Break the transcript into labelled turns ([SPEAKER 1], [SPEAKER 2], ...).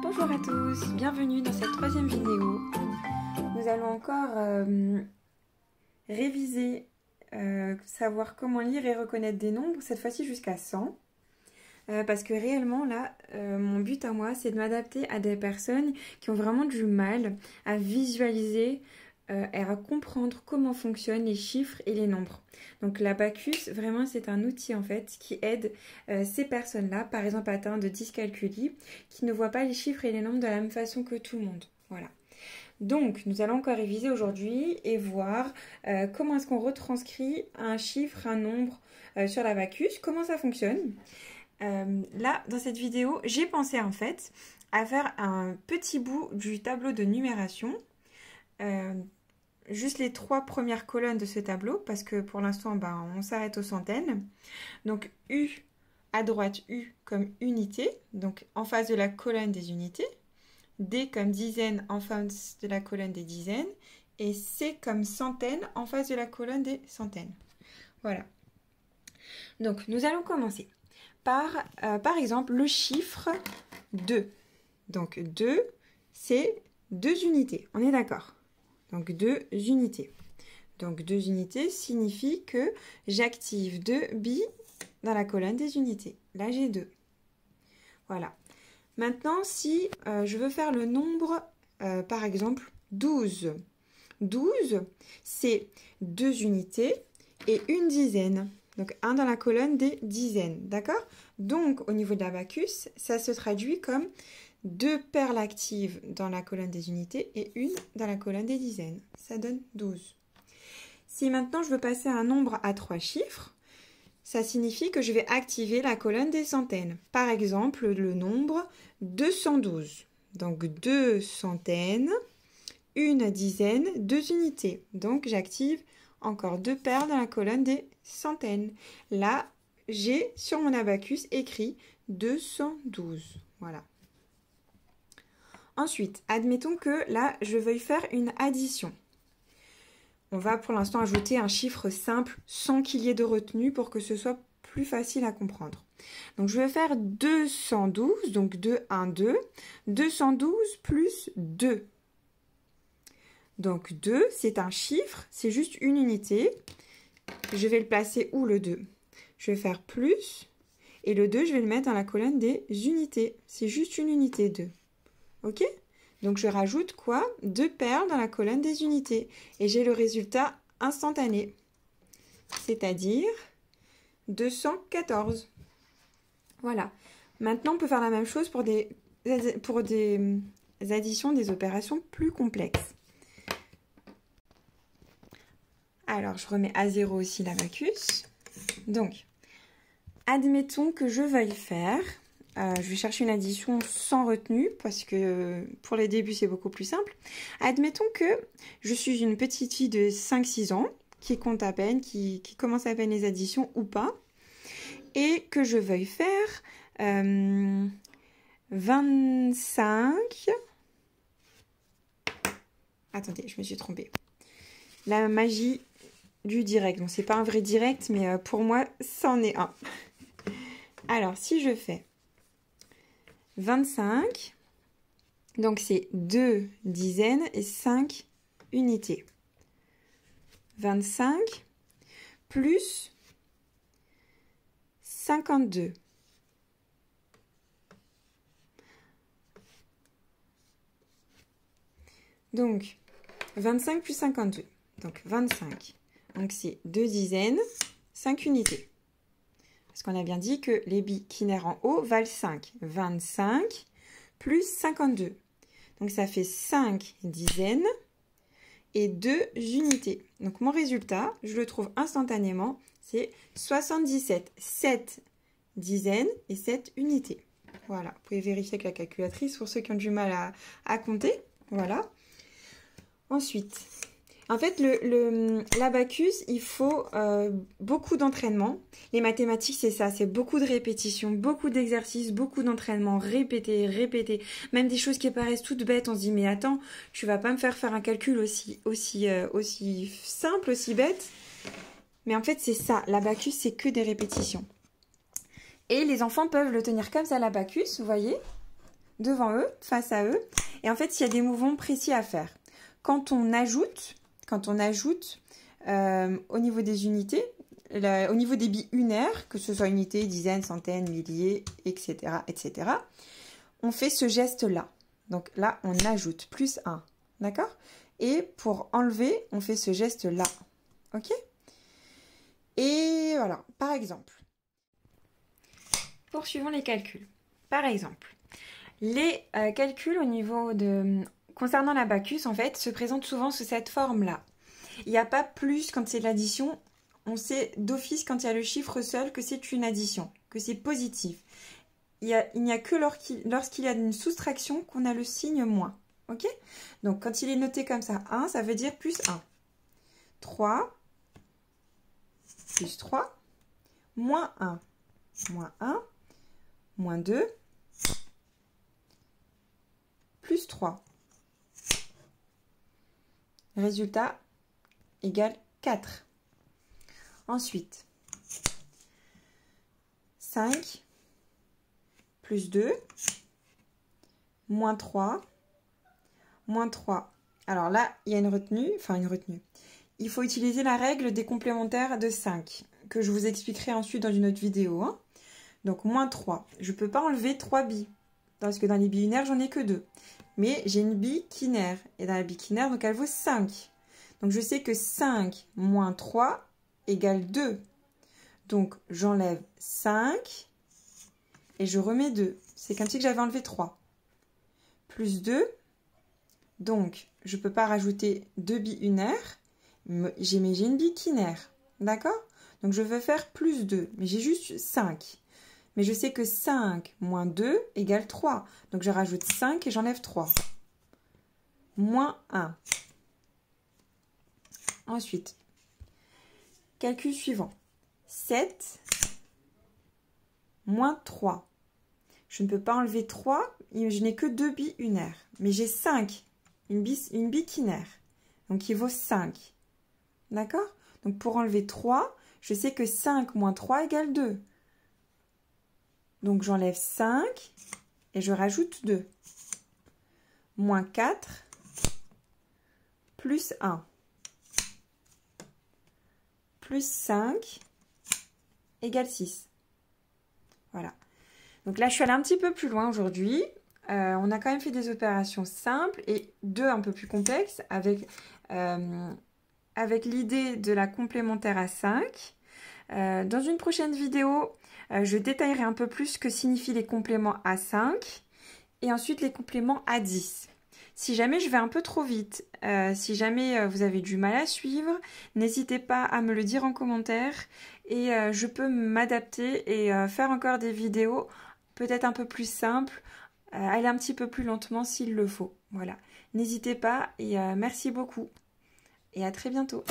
[SPEAKER 1] Bonjour à tous, bienvenue dans cette troisième vidéo. Nous allons encore euh, réviser, euh, savoir comment lire et reconnaître des nombres, cette fois-ci jusqu'à 100. Euh, parce que réellement, là, mon but à moi, c'est de m'adapter à des personnes qui ont vraiment du mal à visualiser elle euh, va à comprendre comment fonctionnent les chiffres et les nombres. Donc la Bacchus, vraiment, c'est un outil en fait qui aide euh, ces personnes-là, par exemple atteintes de dyscalculie, qui ne voient pas les chiffres et les nombres de la même façon que tout le monde. Voilà. Donc, nous allons encore réviser aujourd'hui et voir euh, comment est-ce qu'on retranscrit un chiffre, un nombre sur la Bacchus, comment ça fonctionne. là, dans cette vidéo, j'ai pensé en fait à faire un petit bout du tableau de numération juste les trois premières colonnes de ce tableau parce que pour l'instant ben, on s'arrête aux centaines. Donc U à droite U comme unité, donc en face de la colonne des unités, D comme dizaine en face de la colonne des dizaines et C comme centaine en face de la colonne des centaines. Voilà. Donc nous allons commencer par euh, par exemple le chiffre 2. Donc 2 c'est deux unités, on est d'accord donc deux unités. Donc deux unités signifie que j'active deux billes dans la colonne des unités. Là, j'ai deux. Voilà. Maintenant, si euh, je veux faire le nombre, euh, par exemple, 12. 12, c'est deux unités et une dizaine. Donc, un dans la colonne des dizaines, d'accord Donc, au niveau de l'abacus, ça se traduit comme deux perles actives dans la colonne des unités et une dans la colonne des dizaines. Ça donne 12. Si maintenant je veux passer un nombre à trois chiffres, ça signifie que je vais activer la colonne des centaines. Par exemple, le nombre 212. Donc deux centaines, une dizaine, deux unités. Donc j'active encore deux perles dans la colonne des centaines. Là, j'ai sur mon abacus écrit 212. Voilà. Ensuite, admettons que là, je veuille faire une addition. On va pour l'instant ajouter un chiffre simple sans qu'il y ait de retenue pour que ce soit plus facile à comprendre. Donc je vais faire 212, donc 2, 1, 2. 212 plus 2. Donc 2, c'est un chiffre, c'est juste une unité. Je vais le placer où le 2 Je vais faire plus et le 2, je vais le mettre dans la colonne des unités. C'est juste une unité 2. Ok Donc je rajoute quoi Deux perles dans la colonne des unités. Et j'ai le résultat instantané, c'est-à-dire 214. Voilà. Maintenant, on peut faire la même chose pour des, pour des additions, des opérations plus complexes. Alors, je remets à zéro aussi la Donc, admettons que je veuille faire euh, je vais chercher une addition sans retenue parce que euh, pour les débuts c'est beaucoup plus simple. Admettons que je suis une petite fille de 5-6 ans qui compte à peine, qui, commence à peine les additions ou pas, et que je veuille faire 25... Euh, Attendez, je me suis trompée. La magie du direct. Bon, c'est pas un vrai direct, mais pour moi, c'en est un. Alors, si je fais 25. Donc c'est 2 dizaines et 5 unités. 25 plus 52. Donc 25 plus 52. Donc 25. Donc c'est 2 dizaines, 5 unités. Parce qu'on a bien dit que les qui binaires en haut valent 5. 25 plus 52. Donc ça fait 5 dizaines et 2 unités. Donc mon résultat, je le trouve instantanément, c'est 77. 7 dizaines et 7 unités. Voilà, vous pouvez vérifier avec la calculatrice pour ceux qui ont du mal à, à compter. Voilà. Ensuite, en fait, l'abacus, le, il faut euh, beaucoup d'entraînement. Les mathématiques, c'est ça, c'est beaucoup de répétitions, beaucoup d'exercices, beaucoup d'entraînement, répéter, répéter. Même des choses qui paraissent toutes bêtes, on se dit mais attends, tu vas pas me faire faire un calcul aussi, aussi, euh, aussi simple, aussi bête. Mais en fait, c'est ça, l'abacus, c'est que des répétitions. Et les enfants peuvent le tenir comme ça, l'abacus, vous voyez, devant eux, face à eux. Et en fait, il y a des mouvements précis à faire. Quand on ajoute, quand on ajoute euh, au niveau des unités, au niveau des bits unaires, que ce soit unités, dizaines, centaines, milliers, etc., etc., on fait ce geste-là. Donc là, on ajoute plus 1, d'accord Et pour enlever, on fait ce geste-là, ok Et voilà, par exemple. Poursuivons les calculs. Par exemple, les euh, calculs au niveau de concernant la Bacchus, en fait, se présente souvent sous cette forme-là. Il n'y a pas plus quand c'est l'addition. On sait d'office quand il y a le chiffre seul que c'est une addition, que c'est positif. Il n'y a, que lorsqu'il y a une soustraction qu'on a le signe moins. OK Donc, quand il est noté comme ça, 1, ça veut dire plus 1. 3, plus 3, moins 1, moins 1, moins 2, plus 3. Résultat égale 4. Ensuite, 5 plus 2, moins 3, moins 3. Alors là, il y a une retenue, enfin une retenue. Il faut utiliser la règle des complémentaires de 5, que je vous expliquerai ensuite dans une autre vidéo. Hein. Donc moins 3. Je ne peux pas enlever 3 billes, parce que dans les billes linéaires, j'en ai que 2 mais j'ai une bille Et dans la bille donc elle vaut 5. Donc je sais que 5 moins 3 égale 2. Donc j'enlève 5 et je remets 2. C'est comme si j'avais enlevé 3. Plus 2. Donc je ne peux pas rajouter 2 billes unaires, j'ai une bille quinaire. D'accord Donc je veux faire plus 2, mais j'ai juste 5. Mais je sais que 5 moins 2 égale 3. Donc je rajoute 5 et j'enlève 3. Moins 1. Ensuite, calcul suivant. 7 moins 3. Je ne peux pas enlever 3, je n'ai que 2 billes unaires. Mais j'ai 5, une bille, une bille Donc il vaut 5. D'accord Donc pour enlever 3, je sais que 5 moins 3 égale 2. Donc j'enlève 5 et je rajoute 2. Moins 4 plus 1. Plus 5 égale 6. Voilà. Donc là, je suis allée un petit peu plus loin aujourd'hui. Euh, on a quand même fait des opérations simples et deux un peu plus complexes avec, euh, avec l'idée de la complémentaire à 5. Euh, dans une prochaine vidéo, euh, je détaillerai un peu plus ce que signifient les compléments à 5 et ensuite les compléments à 10. Si jamais je vais un peu trop vite, euh, si jamais euh, vous avez du mal à suivre, n'hésitez pas à me le dire en commentaire et je peux m'adapter et faire encore des vidéos peut-être un peu plus simples, aller un petit peu plus lentement s'il le faut. Voilà, n'hésitez pas et merci beaucoup et à très bientôt.